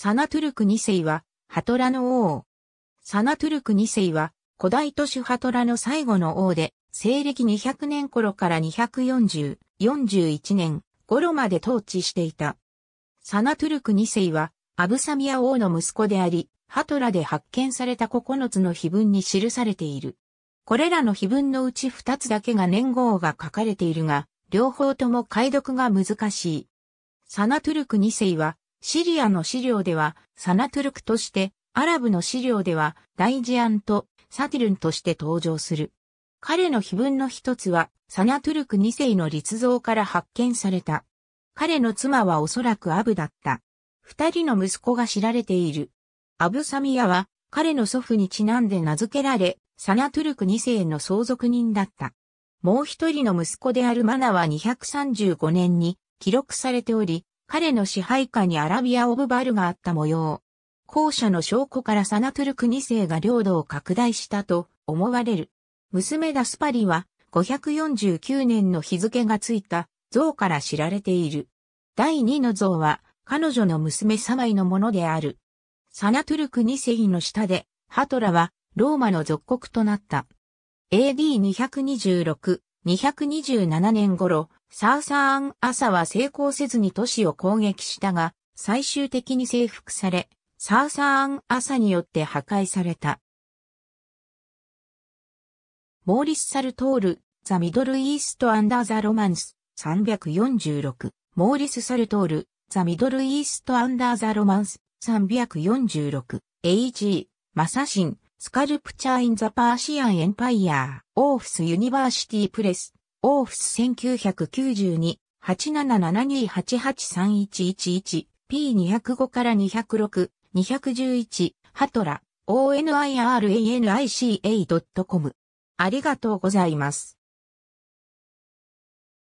サナトゥルク2世は、ハトラの王。サナトゥルク2世は、古代都市ハトラの最後の王で、西暦200年頃から240、41年頃まで統治していた。サナトゥルク2世は、アブサミア王の息子であり、ハトラで発見された9つの碑文に記されている。これらの碑文のうち2つだけが年号が書かれているが、両方とも解読が難しい。サナトゥルク2世は、シリアの資料ではサナトゥルクとして、アラブの資料ではダイジアンとサティルンとして登場する。彼の碑文の一つはサナトゥルク2世の立像から発見された。彼の妻はおそらくアブだった。二人の息子が知られている。アブサミヤは彼の祖父にちなんで名付けられ、サナトゥルク2世の相続人だった。もう一人の息子であるマナは235年に記録されており、彼の支配下にアラビア・オブ・バルがあった模様。後者の証拠からサナトゥルク2世が領土を拡大したと思われる。娘ダスパリは549年の日付がついた像から知られている。第2の像は彼女の娘サマイのものである。サナトゥルク2世の下でハトラはローマの属国となった。AD226、227年頃、サーサーン朝は成功せずに都市を攻撃したが、最終的に征服され、サーサーン朝によって破壊された。モーリス・サルトール、ザ・ミドル・イースト・アンダー・ザ・ロマンス、346。モーリス・サルトール、ザ・ミドル・イースト・アンダー・ザ・ロマンス、346。A.G. マサシン、スカルプチャー・イン・ザ・パーシアン・エンパイアオーフス・ユニバーシティ・プレス。オーフス1992、8772883111、P205 から206、211、ハトラ、oniranic.com a。ありがとうございます。